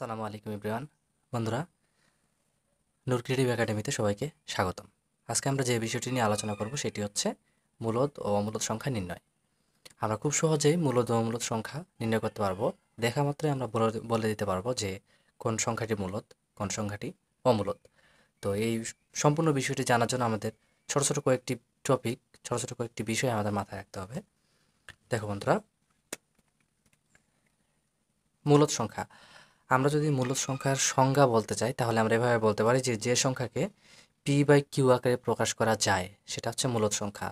সালাম আলাইকুম ইব্রিয়ান বন্ধুরা নূর ক্রিয়েটিভ একাডেমিতে সবাইকে স্বাগতম আজকে আমরা যে বিষয়টি নিয়ে আলোচনা করব সেটি হচ্ছে মূলদ ও অমূলদ সংখ্যা নির্ণয় আমরা খুব সহজেই মূলদ ও অমূলদ সংখ্যা নির্ণয় করতে পারবো দেখা মাত্রই আমরা বলে দিতে পারবো যে কোন সংখ্যাটি মূলত কোন সংখ্যাটি অমূলত তো এই সম্পূর্ণ বিষয়টি জানার জন্য আমাদের ছোটো ছোটো কয়েকটি টপিক ছোট ছোট কয়েকটি বিষয় আমাদের মাথায় রাখতে হবে দেখো বন্ধুরা মূলত সংখ্যা আমরা যদি মূলত সংখ্যার সংজ্ঞা বলতে চাই তাহলে আমরা এভাবে বলতে পারি যে যে সংখ্যাকে পি বাই কিউ আকারে প্রকাশ করা যায় সেটা হচ্ছে মূলত সংখ্যা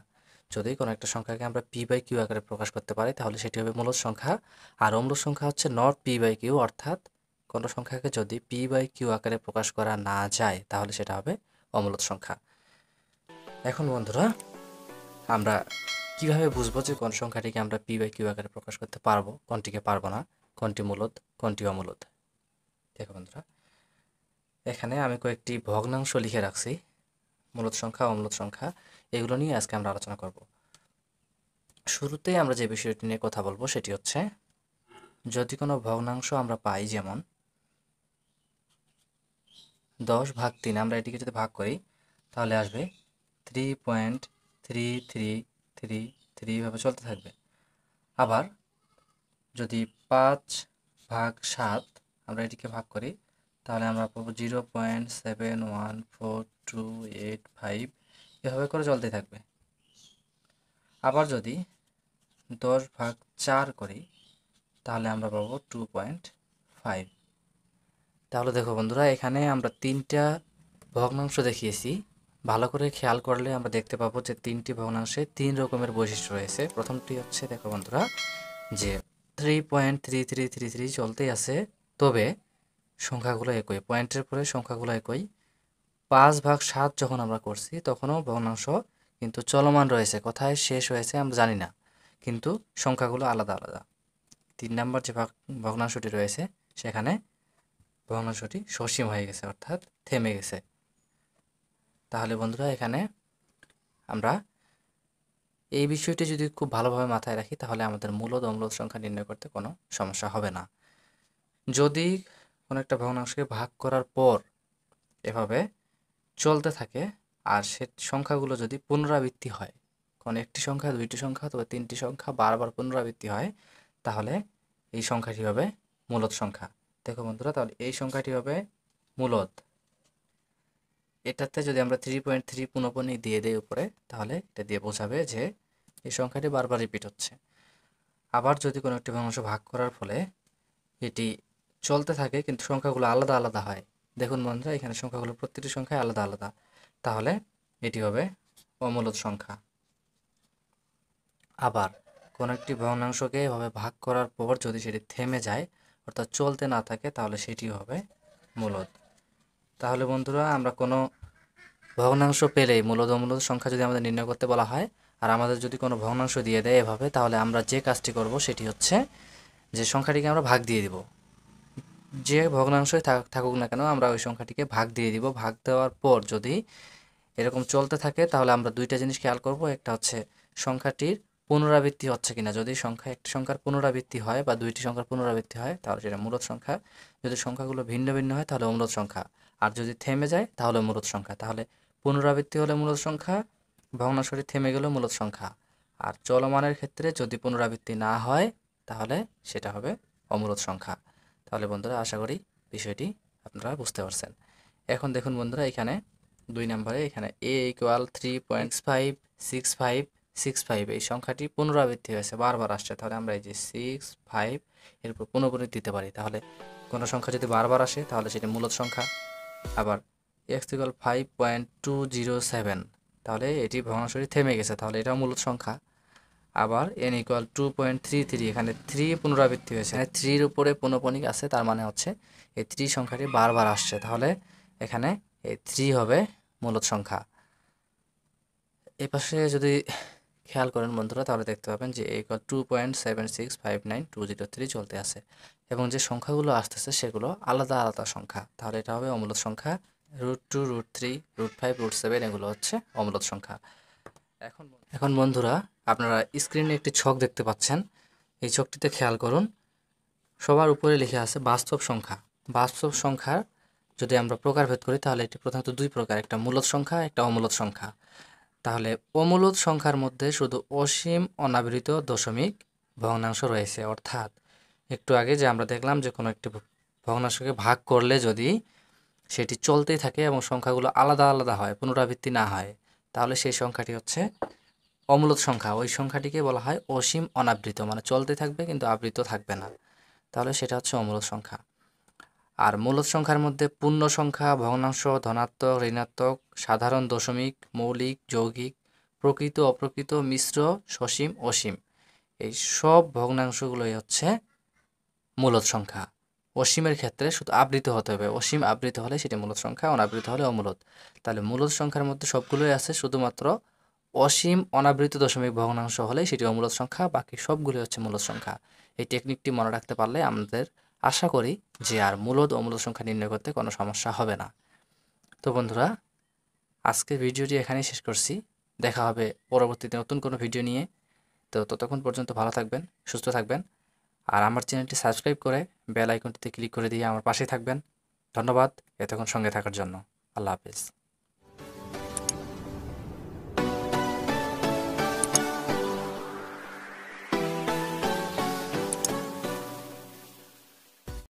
যদি কোনো একটা সংখ্যাকে আমরা পি বাই কিউ আকারে প্রকাশ করতে পারি তাহলে সেটি হবে মূলত সংখ্যা আর অমূল সংখ্যা হচ্ছে নট পি বাই কিউ অর্থাৎ কোনো সংখ্যাকে যদি পি বাই কিউ আকারে প্রকাশ করা না যায় তাহলে সেটা হবে অমূলত সংখ্যা এখন বন্ধুরা আমরা কিভাবে বুঝবো যে কোন সংখ্যাটিকে আমরা পি বাই কিউ আকারে প্রকাশ করতে পারবো কোনটিকে পারবো না কোনটি মূলত কোনটি অমূলত দেখো বন্ধুরা এখানে আমি কয়েকটি ভগ্নাংশ লিখে রাখছি মূলত সংখ্যা অম্লত সংখ্যা এগুলো নিয়ে আজকে আমরা আলোচনা করব শুরুতে আমরা যে বিষয়টি নিয়ে কথা বলবো সেটি হচ্ছে যদি কোনো ভগ্নাংশ আমরা পাই যেমন দশ ভাগ তিন আমরা এটিকে যদি ভাগ করি তাহলে আসবে three point three three three থ্রিভাবে চলতে থাকবে আবার যদি পাঁচ ভাগ সাত আমরা এটিকে ভাগ করি তাহলে আমরা পাবো zero point seven one four two eight five এভাবে করে চলতে থাকবে আবার যদি দশ ভাগ চার করি তাহলে আমরা পাবো টু পয়েন্ট ফাইভ তাহলে দেখো বন্ধুরা এখানে আমরা তিনটা ভগ্নাংশ দেখিয়েছি ভালো করে খেয়াল করলে আমরা দেখতে পাবো যে তিনটি ভগ্নাংশে তিন রকমের বৈশিষ্ট্য রয়েছে প্রথমটি হচ্ছে দেখো বন্ধুরা যে three point three three three three চলতেই আছে তবে সংখ্যাগুলো একই পয়েন্টের পরে সংখ্যাগুলো একই পাঁচ ভাগ সাত যখন আমরা করছি তখনও ভগ্নাংশ কিন্তু চলমান রয়েছে কোথায় শেষ হয়েছে আমরা জানি না কিন্তু সংখ্যাগুলো আলাদা আলাদা তিন নম্বর যে ভগ্নাংশটি রয়েছে সেখানে ভগ্নাংশটি সসীম হয়ে গেছে অর্থাৎ থেমে গেছে তাহলে বন্ধুরা এখানে আমরা এই বিষয়টি যদি খুব ভালোভাবে মাথায় রাখি তাহলে আমাদের মূলদ ও সংখ্যা নির্ণয় করতে কোনো সমস্যা হবে না যদি কোনো একটা ভগ্নাংশকে ভাগ করার পর এভাবে চলতে থাকে আর সে সংখ্যাগুলো যদি পুনরাবৃত্তি হয় কোনো একটি সংখ্যা দুইটি সংখ্যা অথবা তিনটি সংখ্যা বারবার পুনরাবৃত্তি হয় তাহলে এই সংখ্যাটি হবে মূলত সংখ্যা দেখো বন্ধুরা তাহলে এই সংখ্যাটি হবে মূলত এটাতে যদি আমরা থ্রি পয়েন্ট থ্রি পুনঃপুনি দিয়ে দেয় উপরে তাহলে এটা দিয়ে বোঝাবে যে এই সংখ্যাটি বারবার রিপিট হচ্ছে আবার যদি কোনো একটি ভগ্নাংশ ভাগ করার ফলে এটি চলতে থাকে কিন্তু সংখ্যাগুলো আলাদা আলাদা হয় দেখুন বন্ধুরা এখানে সংখ্যাগুলো প্রতিটি সংখ্যায় আলাদা আলাদা তাহলে এটি হবে অমূলত সংখ্যা আবার কোনো একটি ভগ্নাংশকে এভাবে ভাগ করার পর যদি সেটি থেমে যায় অর্থাৎ চলতে না থাকে তাহলে সেটি হবে মূলত তাহলে বন্ধুরা আমরা কোনো ভগ্নাংশ পেলেই মূলত অমূলত সংখ্যা যদি আমাদের নির্ণয় করতে বলা হয় আর আমাদের যদি কোনো ভগ্নাংশ দিয়ে দেয় এভাবে তাহলে আমরা যে কাজটি করব সেটি হচ্ছে যে সংখ্যাটিকে আমরা ভাগ দিয়ে দিব যে ভগ্নাংশই থাকুক না কেন আমরা ওই সংখ্যাটিকে ভাগ দিয়ে দিব ভাগ দেওয়ার পর যদি এরকম চলতে থাকে তাহলে আমরা দুইটা জিনিস খেয়াল করব একটা হচ্ছে সংখ্যাটির পুনরাবৃত্তি হচ্ছে কিনা যদি সংখ্যা একটি সংখ্যার পুনরাবৃত্তি হয় বা দুইটি সংখ্যার পুনরাবৃত্তি হয় তাহলে সেটা মূলত সংখ্যা যদি সংখ্যাগুলো ভিন্ন ভিন্ন হয় তাহলে অমূলত সংখ্যা আর যদি থেমে যায় তাহলে মূলত সংখ্যা তাহলে পুনরাবৃত্তি হলে মূলত সংখ্যা ভগ্নাংশটি থেমে গেলে মূলত সংখ্যা আর চলমানের ক্ষেত্রে যদি পুনরাবৃত্তি না হয় তাহলে সেটা হবে অমূলত সংখ্যা তাহলে বন্ধুরা আশা করি বিষয়টি আপনারা বুঝতে পারছেন এখন দেখুন বন্ধুরা এখানে দুই নম্বরে এখানে A equal three point five six five six five এই সংখ্যাটি পুনরাবৃত্তি হয়েছে বারবার আসছে তাহলে আমরা এই যে সিক্স ফাইভ এর উপর দিতে পারি তাহলে কোনো সংখ্যা যদি বারবার আসে তাহলে সেটি মূলত সংখ্যা আবার x equal five point two zero seven তাহলে এটি শরীর থেমে গেছে তাহলে এটাও মূলত সংখ্যা আবার n equal two point three three এখানে থ্রি পুনরাবৃত্তি হয়েছে এখানে থ্রির উপরে পুনপনিক আছে তার মানে হচ্ছে এই থ্রি সংখ্যাটি বারবার আসছে তাহলে এখানে এই থ্রি হবে মূলত সংখ্যা এ পাশে যদি খেয়াল করেন বন্ধুরা তাহলে দেখতে পাবেন যে equal two point seven six five nine two zero three চলতে আছে এবং যে সংখ্যাগুলো আসতেছে সেগুলো আলাদা আলাদা সংখ্যা তাহলে এটা হবে অমূলত সংখ্যা root two root three root five root seven এগুলো হচ্ছে অমূলত সংখ্যা এখন এখন বন্ধুরা আপনারা স্ক্রিনে একটি ছক দেখতে পাচ্ছেন এই ছকটিতে খেয়াল করুন সবার উপরে লিখে আছে বাস্তব সংখ্যা বাস্তব সংখ্যার যদি আমরা প্রকারভেদ করি তাহলে এটি প্রধানত দুই প্রকার একটা মূলত সংখ্যা একটা অমূলত সংখ্যা তাহলে অমূলত সংখ্যার মধ্যে শুধু অসীম অনাবৃত দশমিক ভগ্নাংশ রয়েছে অর্থাৎ একটু আগে যে আমরা দেখলাম যে কোনো একটি ভগ্নাংশকে ভাগ করলে যদি সেটি চলতেই থাকে এবং সংখ্যাগুলো আলাদা আলাদা হয় পুনরাবৃত্তি না হয় তাহলে সেই সংখ্যাটি হচ্ছে অমূলত সংখ্যা ওই সংখ্যাটিকে বলা হয় অসীম অনাবৃত মানে চলতে থাকবে কিন্তু আবৃত থাকবে না তাহলে সেটা হচ্ছে অমূলত সংখ্যা আর মূলত সংখ্যার মধ্যে পূর্ণ সংখ্যা ভগ্নাংশ ধনাত্মক ঋণাত্মক সাধারণ দশমিক মৌলিক যৌগিক প্রকৃত অপ্রকৃত মিশ্র সসীম অসীম এই সব ভগ্নাংশগুলোই হচ্ছে মূলত সংখ্যা অসীমের ক্ষেত্রে শুধু আবৃত হতে হবে অসীম আবৃত হলে সেটি মূলত সংখ্যা অনাবৃত হলে অমূলত তাহলে মূলত সংখ্যার মধ্যে সবগুলোই আছে শুধুমাত্র অসীম অনাবৃত দশমিক ভগ্নাংশ হলে সেটি অমূলত সংখ্যা বাকি সবগুলি হচ্ছে মূলত সংখ্যা এই টেকনিকটি মনে রাখতে পারলে আমাদের আশা করি যে আর মূলত অমূলত সংখ্যা নির্ণয় করতে কোনো সমস্যা হবে না তো বন্ধুরা আজকের ভিডিওটি এখানেই শেষ করছি দেখা হবে পরবর্তীতে নতুন কোনো ভিডিও নিয়ে তো ততক্ষণ পর্যন্ত ভালো থাকবেন সুস্থ থাকবেন আর আমার চ্যানেলটি সাবস্ক্রাইব করে বেল আইকনটিতে ক্লিক করে দিয়ে আমার পাশে থাকবেন ধন্যবাদ এতক্ষণ সঙ্গে থাকার জন্য আল্লাহ হাফিজ